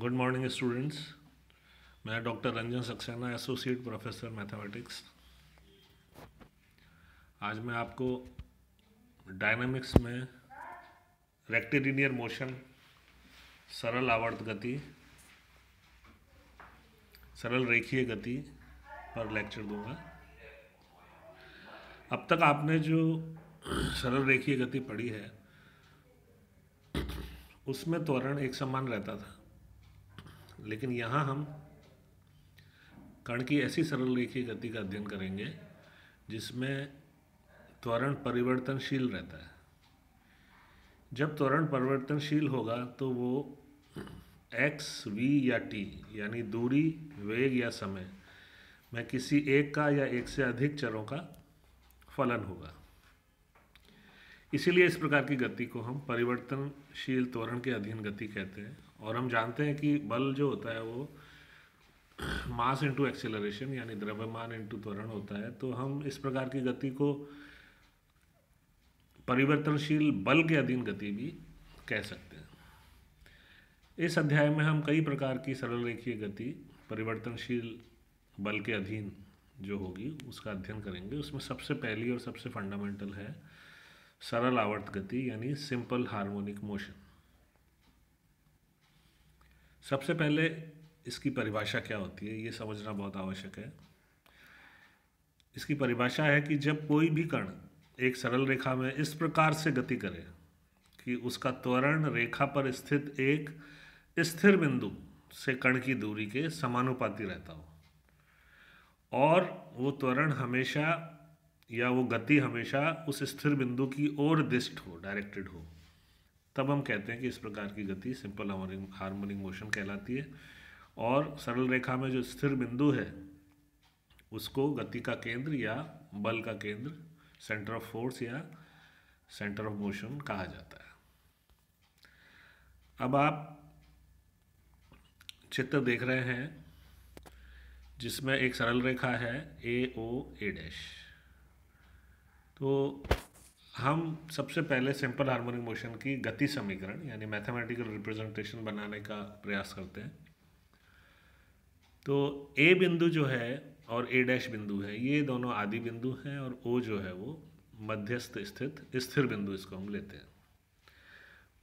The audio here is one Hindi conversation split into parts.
गुड मॉर्निंग स्टूडेंट्स मैं doctor Ranjan Saxena associate professor mathematics आज मैं आपको डायनामिक्स में रेक्टिलिनियर मोशन सरल आवर्त गति सरल रेखीय गति पर लेक्चर दूंगा अब तक आपने जो सरल रेखीय गति पढ़ी है उसमें त्वरण एक समान रहता था लेकिन यहाँ हम कण की ऐसी सरल रेखीय गति का अध्ययन करेंगे जिसमें त्वरण परिवर्तनशील रहता है जब त्वरण परिवर्तनशील होगा तो वो एक्स वी या टी यानी दूरी वेग या समय में किसी एक का या एक से अधिक चरों का फलन होगा इसीलिए इस प्रकार की गति को हम परिवर्तनशील त्वरण के अधीन गति कहते हैं और हम जानते हैं कि बल जो होता है वो मास इंटू एक्सेलरेशन यानी द्रव्यमान इंटू त्वरण होता है तो हम इस प्रकार की गति को परिवर्तनशील बल के अधीन गति भी कह सकते हैं इस अध्याय में हम कई प्रकार की सरल रेखीय गति परिवर्तनशील बल के अधीन जो होगी उसका अध्ययन करेंगे उसमें सबसे पहली और सबसे फंडामेंटल है सरल आवर्त गति यानी सिंपल हार्मोनिक मोशन सबसे पहले इसकी परिभाषा क्या होती है ये समझना बहुत आवश्यक है इसकी परिभाषा है कि जब कोई भी कण एक सरल रेखा में इस प्रकार से गति करे कि उसका त्वरण रेखा पर स्थित एक स्थिर बिंदु से कण की दूरी के समानुपाती रहता हो और वो त्वरण हमेशा या वो गति हमेशा उस स्थिर बिंदु की ओर दिष्ट हो डायरेक्टेड हो तब हम कहते हैं कि इस प्रकार की गति सिंपल हार्मोनिक मोशन कहलाती है और सरल रेखा में जो स्थिर बिंदु है उसको गति का केंद्र या बल का केंद्र सेंटर ऑफ फोर्स या सेंटर ऑफ मोशन कहा जाता है अब आप चित्र देख रहे हैं जिसमें एक सरल रेखा है ए ओ ए डैश तो हम सबसे पहले सिंपल हार्मोनिक मोशन की गति समीकरण यानी मैथमेटिकल रिप्रेजेंटेशन बनाने का प्रयास करते हैं तो ए बिंदु जो है और ए डैश बिंदु है ये दोनों आदि बिंदु हैं और ओ जो है वो मध्यस्थ स्थित स्थिर बिंदु इसको हम लेते हैं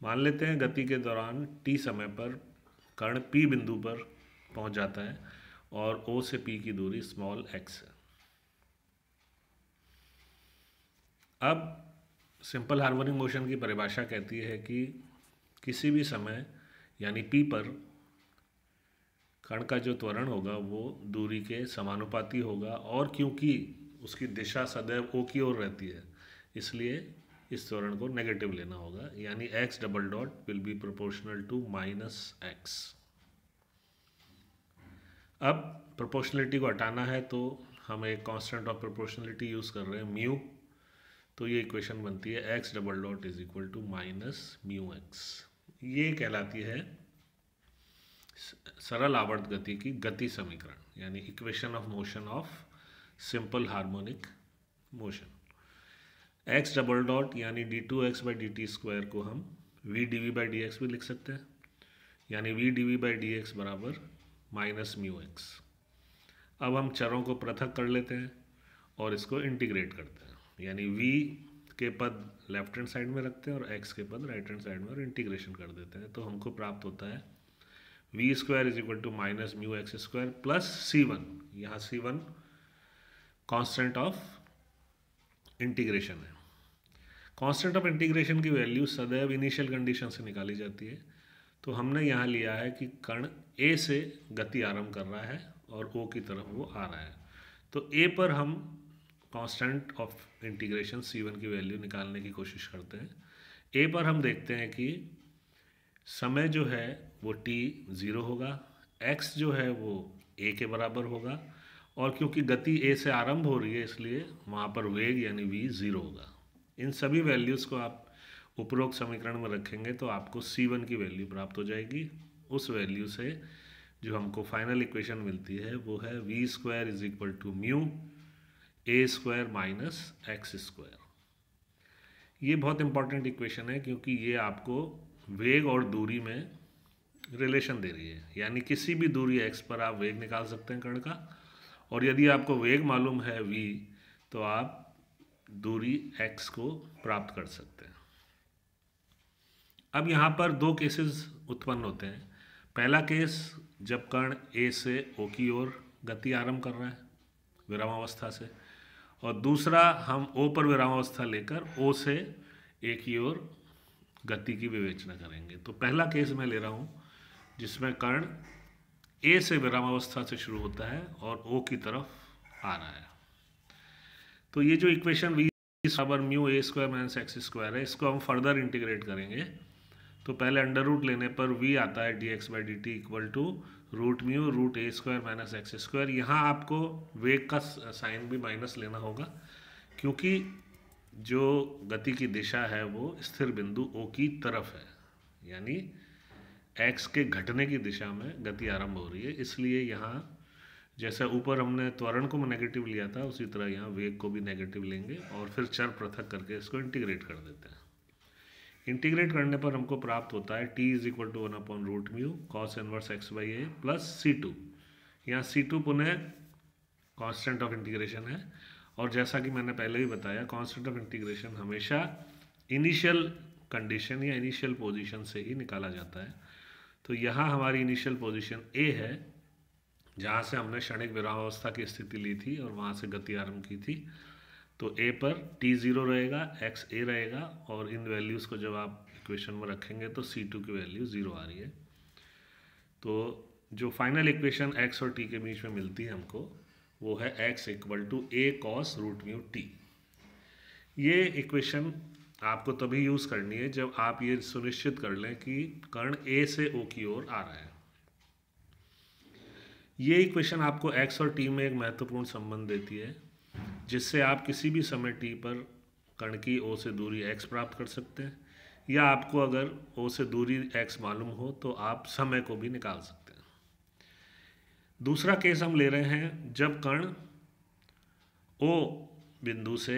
मान लेते हैं गति के दौरान टी समय पर कर्ण पी बिंदु पर पहुंच जाता है और ओ से पी की दूरी स्मॉल एक्स है अब सिंपल हार्मोनिक मोशन की परिभाषा कहती है कि किसी भी समय यानी पी पर कण का जो त्वरण होगा वो दूरी के समानुपाती होगा और क्योंकि उसकी दिशा सदैव ओ की ओर रहती है इसलिए इस त्वरण को नेगेटिव लेना होगा यानी x double dot will be proportional to minus x अब प्रोपोर्शनलिटी को हटाना है तो हम एक कांस्टेंट ऑफ प्रोपोर्शनलिटी यूज़ कर रहे हैं म्यू तो ये इक्वेशन बनती है x double dot is equal to minus mu x ये कहलाती है सरल आवर्त गति की गति समीकरण यानी equation of motion of simple harmonic motion x double dot यानी d two x by d t square को हम v d v by d x भी लिख सकते हैं यानी v d v by d x बराबर माइनस म्यू एक्स अब हम चरों को पृथक कर लेते हैं और इसको इंटीग्रेट करते हैं यानी v के पद लेफ्ट हैंड साइड में रखते हैं और एक्स के पद राइट हैंड साइड में और इंटीग्रेशन कर देते हैं तो हमको प्राप्त होता है v square is equal to minus mu x square plus c one यहाँ c one constant of integration है कॉन्स्टेंट ऑफ इंटीग्रेशन की वैल्यू सदैव इनिशियल कंडीशन से निकाली जाती है तो हमने यहाँ लिया है कि कण ए से गति आरंभ कर रहा है और ओ की तरफ वो आ रहा है तो ए पर हम constant of integration c one की वैल्यू निकालने की कोशिश करते हैं ए पर हम देखते हैं कि समय जो है वो टी ज़ीरो होगा एक्स जो है वो ए के बराबर होगा और क्योंकि गति ए से आरंभ हो रही है इसलिए वहाँ पर वेग यानी वी ज़ीरो होगा इन सभी वैल्यूज़ को आप उपरोक्त समीकरण में रखेंगे तो आपको सी वन की वैल्यू प्राप्त हो जाएगी उस वैल्यू से जो हमको फाइनल इक्वेशन मिलती है वो है v square is equal to mu a square minus x square ये बहुत इंपॉर्टेंट इक्वेशन है क्योंकि ये आपको वेग और दूरी में रिलेशन दे रही है यानी किसी भी दूरी एक्स पर आप वेग निकाल सकते हैं कण का और यदि आपको वेग मालूम है वी तो आप दूरी एक्स को प्राप्त कर सकते हैं अब यहाँ पर दो केसेस उत्पन्न होते हैं पहला केस जब कण ए से ओ की ओर गति आरंभ कर रहा है विरामावस्था से और दूसरा हम ओ पर विरामावस्था लेकर ओ से ए की ओर गति की विवेचना करेंगे तो पहला केस मैं ले रहा हूँ जिसमें कर्ण ए से विरामावस्था से शुरू होता है और ओ की तरफ आ रहा है तो ये जो इक्वेशन वी बराबर mu a square minus x square है इसको हम फर्दर इंटीग्रेट करेंगे तो पहले अंडर रूट लेने पर वी आता है d x by d t equal to root mu root a square minus x square यहाँ आपको वेग का साइन भी माइनस लेना होगा क्योंकि जो गति की दिशा है वो स्थिर बिंदु ओ की तरफ है यानी एक्स के घटने की दिशा में गति आरंभ हो रही है इसलिए यहाँ जैसे ऊपर हमने त्वरण को नेगेटिव लिया था उसी तरह यहाँ वेग को भी नेगेटिव लेंगे और फिर चर पृथक करके इसको इंटीग्रेट कर देते हैं इंटीग्रेट करने पर हमको प्राप्त होता है t is equal to one upon root mu cos inverse x by a plus c two यहाँ सी टू पुनः कॉन्स्टेंट ऑफ इंटीग्रेशन है और जैसा कि मैंने पहले भी बताया कॉन्स्टेंट ऑफ इंटीग्रेशन हमेशा इनिशियल कंडीशन या इनिशियल पोजिशन से ही निकाला जाता है तो यहाँ हमारी इनिशियल पोजिशन ए है जहाँ से हमने क्षणिक विरामावस्था की स्थिति ली थी और वहाँ से गति आरंभ की थी तो ए पर टी ज़ीरो रहेगा एक्स ए रहेगा और इन वैल्यूज़ को जब आप इक्वेशन में रखेंगे तो सी टू की वैल्यू ज़ीरो आ रही है तो जो फाइनल इक्वेशन एक्स और टी के बीच में मिलती है हमको वो है x equal to a cos root mu t ये इक्वेशन आपको तभी यूज़ करनी है जब आप ये सुनिश्चित कर लें कि कर्ण ए से ओ की ओर आ रहा है ये इक्वेशन आपको एक्स और टी में एक महत्वपूर्ण संबंध देती है जिससे आप किसी भी समय टी पर कण की ओ से दूरी एक्स प्राप्त कर सकते हैं या आपको अगर ओ से दूरी एक्स मालूम हो तो आप समय को भी निकाल सकते हैं दूसरा केस हम ले रहे हैं जब कण ओ बिंदु से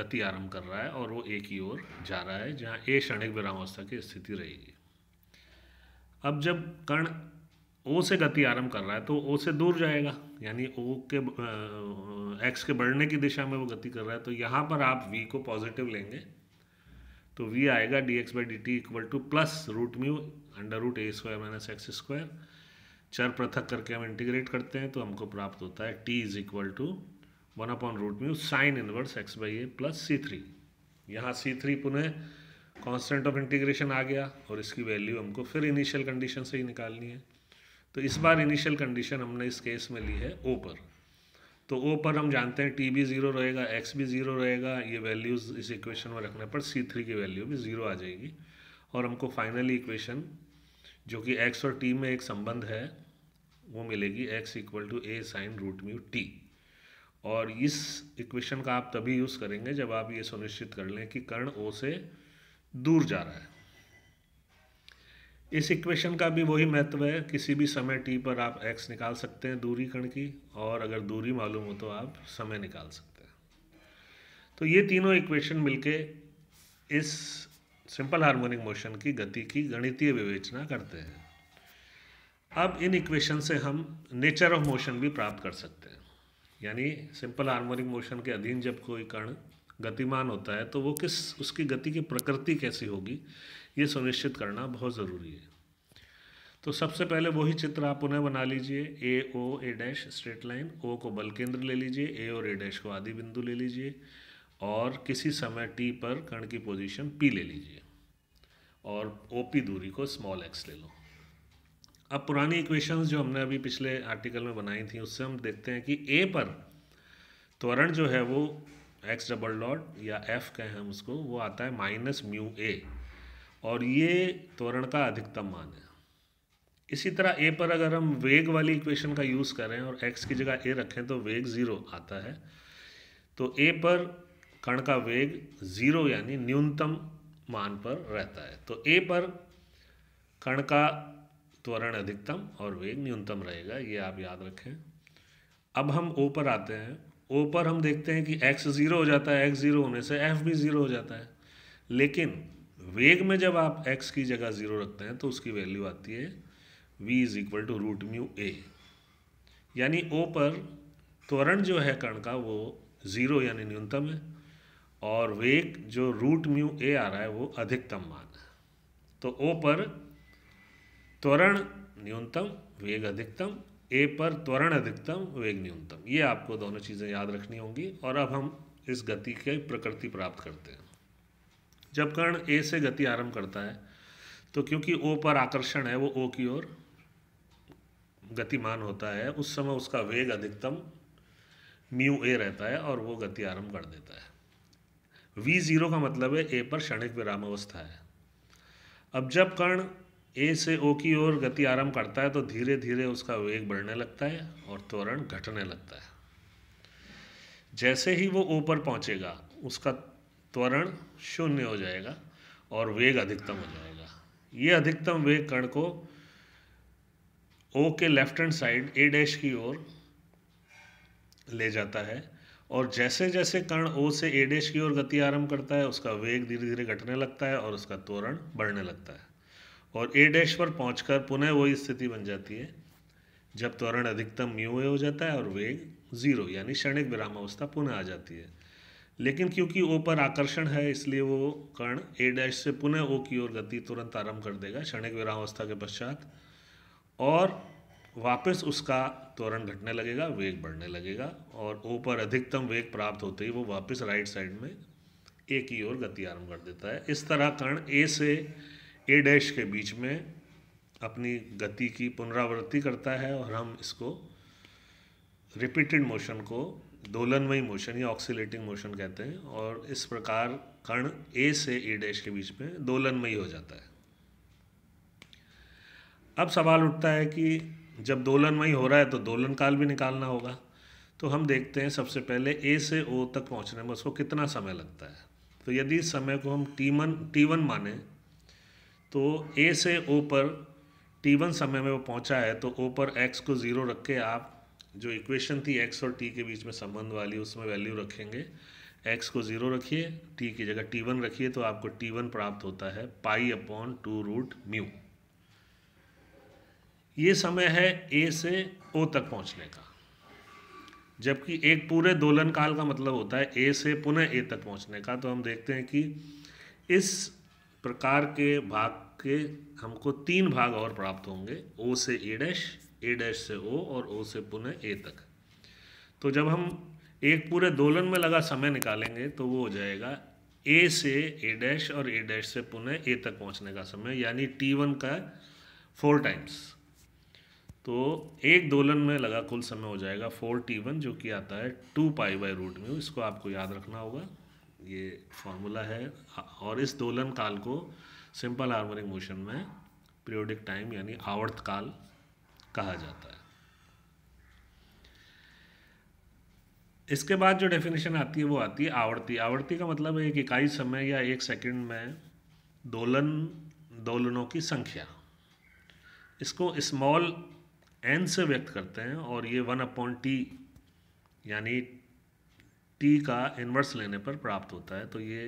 गति आरंभ कर रहा है और वो ए की ओर जा रहा है जहाँ ए क्षणिक विरामावस्था की स्थिति रहेगी अब जब कण ओ से गति आरंभ कर रहा है तो ओ से दूर जाएगा यानी ओ के एक्स के बढ़ने की दिशा में वो गति कर रहा है तो यहाँ पर आप वी को पॉजिटिव लेंगे तो वी आएगा d x by d t equal to plus root mu under root a square minus x square चर पृथक करके हम इंटीग्रेट करते हैं तो हमको प्राप्त होता है t is equal to one upon root mu sine inverse x by a plus c three यहाँ सी थ्री पुनः कॉन्स्टेंट ऑफ इंटीग्रेशन आ गया और इसकी वैल्यू हमको फिर इनिशियल कंडीशन से ही निकालनी है तो इस बार इनिशियल कंडीशन हमने इस केस में ली है ओ पर तो ओ पर हम जानते हैं टी भी ज़ीरो रहेगा एक्स भी ज़ीरो रहेगा ये वैल्यूज़ इस इक्वेशन में रखने पर सी थ्री की वैल्यू भी ज़ीरो आ जाएगी और हमको फाइनली इक्वेशन जो कि एक्स और टी में एक संबंध है वो मिलेगी x equal to a sine root mu t और इस इक्वेशन का आप तभी यूज़ करेंगे जब आप ये सुनिश्चित कर लें कि कर्ण ओ से दूर जा रहा है इस इक्वेशन का भी वही महत्व है किसी भी समय टी पर आप एक्स निकाल सकते हैं दूरी कण की और अगर दूरी मालूम हो तो आप समय निकाल सकते हैं तो ये तीनों इक्वेशन मिलके इस सिंपल हार्मोनिक मोशन की गति की गणितीय विवेचना करते हैं अब इन इक्वेशन से हम नेचर ऑफ मोशन भी प्राप्त कर सकते हैं यानी सिंपल हार्मोनिक मोशन के अधीन जब कोई कण गतिमान होता है तो वो किस उसकी गति की प्रकृति कैसी होगी ये सुनिश्चित करना बहुत ज़रूरी है तो सबसे पहले वही चित्र आप उन्हें बना लीजिए A O A dash straight line O को बल केंद्र ले लीजिए ए और ए डैश को आदि बिंदु ले लीजिए और किसी समय टी पर कण की पोजीशन पी ले लीजिए और ओ पी दूरी को स्मॉल एक्स ले लो अब पुरानी इक्वेशंस जो हमने अभी पिछले आर्टिकल में बनाई थी उससे हम देखते हैं कि ए पर त्वरण जो है वो एक्स डबल डॉट या एफ कहें हम उसको वो आता है माइनस म्यू ए और ये त्वरण का अधिकतम मान है इसी तरह ए पर अगर हम वेग वाली इक्वेशन का यूज़ करें और एक्स की जगह ए रखें तो वेग ज़ीरो आता है तो ए पर कण का वेग ज़ीरो यानी न्यूनतम मान पर रहता है तो ए पर कण का त्वरण अधिकतम और वेग न्यूनतम रहेगा ये आप याद रखें अब हम ओ पर आते हैं ओ पर हम देखते हैं कि एक्स ज़ीरो हो जाता है एक्स ज़ीरो होने से एफ भी ज़ीरो हो जाता है लेकिन वेग में जब आप एक्स की जगह ज़ीरो रखते हैं तो उसकी वैल्यू आती है V is equal to root mu A यानी ओ पर त्वरण जो है कण का वो ज़ीरो यानी न्यूनतम है और वेग जो रूट म्यू ए आ रहा है वो अधिकतम मान है तो ओ पर त्वरण न्यूनतम वेग अधिकतम ए पर त्वरण अधिकतम वेग न्यूनतम ये आपको दोनों चीज़ें याद रखनी होंगी और अब हम इस गति की प्रकृति प्राप्त करते हैं जब कर्ण ए से गति आरंभ करता है तो क्योंकि ओ पर आकर्षण है वो ओ की ओर गतिमान होता है उस समय उसका वेग अधिकतम म्यू ए रहता है और वो गति आरंभ कर देता है वी ज़ीरो का मतलब है ए पर क्षणिक विराम अवस्था है अब जब कर्ण ए से ओ की ओर गति आरंभ करता है तो धीरे धीरे उसका वेग बढ़ने लगता है और त्वरण घटने लगता है जैसे ही वो ओ पर पहुंचेगा उसका त्वरण शून्य हो जाएगा और वेग अधिकतम हो जाएगा ये अधिकतम वेग कण को ओ के left hand side A dash की ओर ले जाता है और जैसे जैसे कण ओ से ए डैश की ओर गति आरंभ करता है उसका वेग धीरे धीरे घटने लगता है और उसका त्वरण बढ़ने लगता है और ए डैश पर पहुंचकर पुनः वही स्थिति बन जाती है जब त्वरण अधिकतम म्यू ए हो जाता है और वेग जीरो यानी क्षणिक विराम अवस्था पुनः आ जाती है लेकिन क्योंकि ओ पर आकर्षण है इसलिए वो कर्ण ए डैश से पुनः ओ की ओर गति तुरंत आरंभ कर देगा क्षणिक विरावस्था के पश्चात और वापस उसका त्वरण घटने लगेगा वेग बढ़ने लगेगा और ओ पर अधिकतम वेग प्राप्त होते ही वो वापस राइट साइड में ए की ओर गति आरंभ कर देता है इस तरह कर्ण ए से ए डैश के बीच में अपनी गति की पुनरावृत्ति करता है और हम इसको रिपीटेड मोशन को दोलनमयी मोशन या ऑक्सीलेटिंग मोशन कहते हैं और इस प्रकार कण ए से ए डैश के बीच में दोलनमयी हो जाता है अब सवाल उठता है कि जब दोलनमयी हो रहा है तो दोलन काल भी निकालना होगा तो हम देखते हैं सबसे पहले ए से ओ तक पहुंचने में उसको कितना समय लगता है तो यदि इस समय को हम टी वन टी वन माने तो ए से ओ पर टी वन समय में वो पहुंचा है तो ओ पर एक्स को ज़ीरो रख के आप जो इक्वेशन थी एक्स और टी के बीच में संबंध वाली उसमें वैल्यू रखेंगे एक्स को ज़ीरो रखिए टी की जगह टी वन रखिए तो आपको टी वन प्राप्त होता है pi upon two root mu ये समय है ए से ओ तक पहुंचने का जबकि एक पूरे दोलन काल का मतलब होता है ए से पुनः ए तक पहुंचने का तो हम देखते हैं कि इस प्रकार के भाग के हमको तीन भाग और प्राप्त होंगे ओ से ए डैश ए डैश से ओ और ओ से पुनः ए तक तो जब हम एक पूरे दोलन में लगा समय निकालेंगे तो वो हो जाएगा ए से ए डैश और ए डैश से पुनः ए तक पहुंचने का समय यानी टी वन का फोर टाइम्स तो एक दोलन में लगा कुल समय हो जाएगा फोर टी वन जो कि आता है टू पाई बाई रूट में इसको आपको याद रखना होगा ये फॉर्मूला है और इस दोलन काल को सिंपल हार्मोनिक मोशन में पीरियोडिक टाइम यानी आवर्त काल कहा जाता है इसके बाद जो डेफिनेशन आती है वो आती है आवर्ती आवर्ती का मतलब है एक इकाई समय या एक सेकंड में दोलन दोलनों की संख्या इसको स्मॉल एन से व्यक्त करते हैं और ये वन अपॉन टी यानी टी का इन्वर्स लेने पर प्राप्त होता है तो ये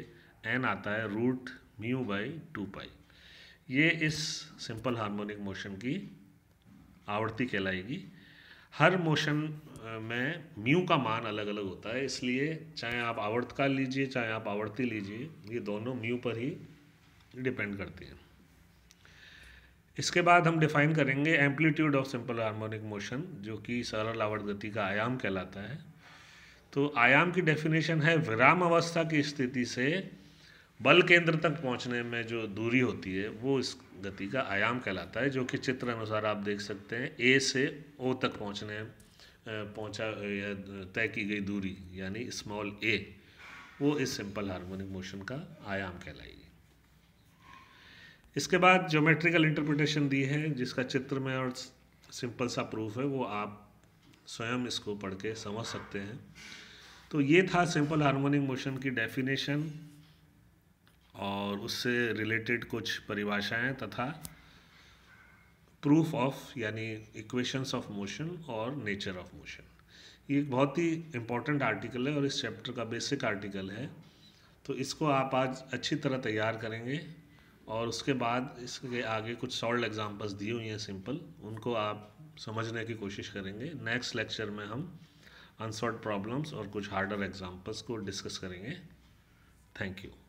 एन आता है root mu by two pi ये इस सिंपल हार्मोनिक मोशन की आवृत्ति कहलाएगी हर मोशन में म्यू का मान अलग अलग होता है इसलिए चाहे आप आवर्तकाल लीजिए चाहे आप आवर्ती लीजिए ये दोनों म्यू पर ही डिपेंड करती हैं इसके बाद हम डिफाइन करेंगे amplitude of simple harmonic motion जो कि सरल आवर्त गति का आयाम कहलाता है तो आयाम की डेफिनेशन है विराम अवस्था की स्थिति से बल केंद्र तक पहुंचने में जो दूरी होती है वो इस गति का आयाम कहलाता है जो कि चित्र अनुसार आप देख सकते हैं ए से ओ तक पहुंचने पहुंचा तय की गई दूरी यानी स्मॉल ए वो इस सिंपल हार्मोनिक मोशन का आयाम कहलाएगी इसके बाद ज्योमेट्रिकल इंटरप्रिटेशन दी है जिसका चित्र में और सिंपल सा प्रूफ है वो आप स्वयं इसको पढ़ के समझ सकते हैं तो ये था सिंपल हार्मोनिक मोशन की डेफिनेशन और उससे रिलेटेड कुछ परिभाषाएं तथा प्रूफ ऑफ यानी इक्वेशंस ऑफ मोशन और नेचर ऑफ मोशन ये एक बहुत ही इम्पॉर्टेंट आर्टिकल है और इस चैप्टर का बेसिक आर्टिकल है तो इसको आप आज अच्छी तरह तैयार करेंगे और उसके बाद इसके आगे कुछ सॉल्ड एग्जांपल्स दिए हुए हैं सिंपल उनको आप समझने की कोशिश करेंगे नेक्स्ट लेक्चर में हम अनसॉल्व प्रॉब्लम्स और कुछ हार्डर एग्जांपल्स को डिस्कस करेंगे थैंक यू